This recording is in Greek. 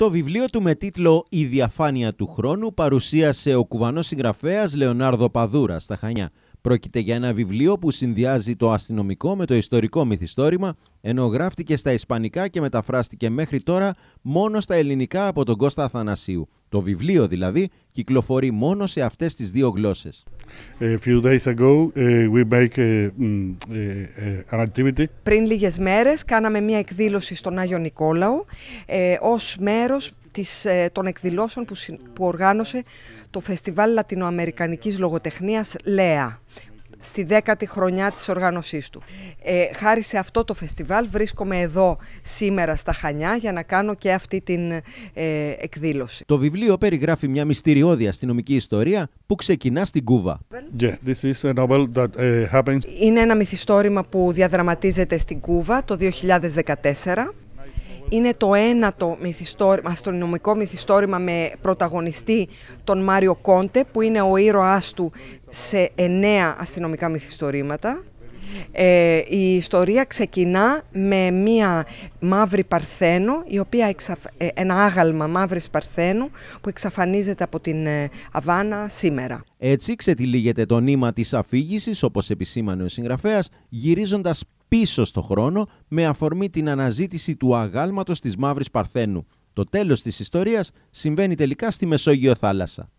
Το βιβλίο του με τίτλο «Η διαφάνεια του χρόνου» παρουσίασε ο κουβανός συγγραφέας Λεωνάρδο Παδούρα στα Χανιά. Πρόκειται για ένα βιβλίο που συνδυάζει το αστυνομικό με το ιστορικό μυθιστόρημα, ενώ γράφτηκε στα ισπανικά και μεταφράστηκε μέχρι τώρα μόνο στα ελληνικά από τον Κώστα Αθανασίου. Το βιβλίο δηλαδή κυκλοφορεί μόνο σε αυτές τις δύο γλώσσες. we activity. Πριν λίγες μέρες κάναμε μια εκδήλωση στον Άγιο Νικόλαο ε, ως μέρος της, ε, των εκδηλώσεων που, που οργάνωσε το Φεστιβάλ Λατινοαμερικανικής Λογοτεχνίας ΛΕΑ στη δέκατη χρονιά της οργάνωσής του. Ε, χάρη σε αυτό το φεστιβάλ βρίσκομαι εδώ σήμερα στα Χανιά για να κάνω και αυτή την ε, εκδήλωση. Το βιβλίο περιγράφει μια μυστηριώδη αστυνομική ιστορία που ξεκινά στην Κούβα. Yeah, this is a novel that, uh, happens... Είναι ένα μυθιστόρημα που διαδραματίζεται στην Κούβα το 2014 είναι το ένατο μυθιστόρημα, αστρονομικό μυθιστόρημα με πρωταγωνιστή τον Μάριο Κόντε που είναι ο ήρωάς του σε εννέα αστυνομικά μυθιστορήματα. Ε, η ιστορία ξεκινά με μία μαύρη παρθένο, η οποία ε, ένα άγαλμα μαύρης παρθένου που εξαφανίζεται από την ε, Αβάνα σήμερα. Έτσι ξετυλίγεται το νήμα της αφήγησης, όπως επισήμανε ο συγγραφέας, γυρίζοντας πίσω στο χρόνο με αφορμή την αναζήτηση του αγάλματος της Μαύρης Παρθένου. Το τέλος της ιστορίας συμβαίνει τελικά στη Μεσόγειο θάλασσα.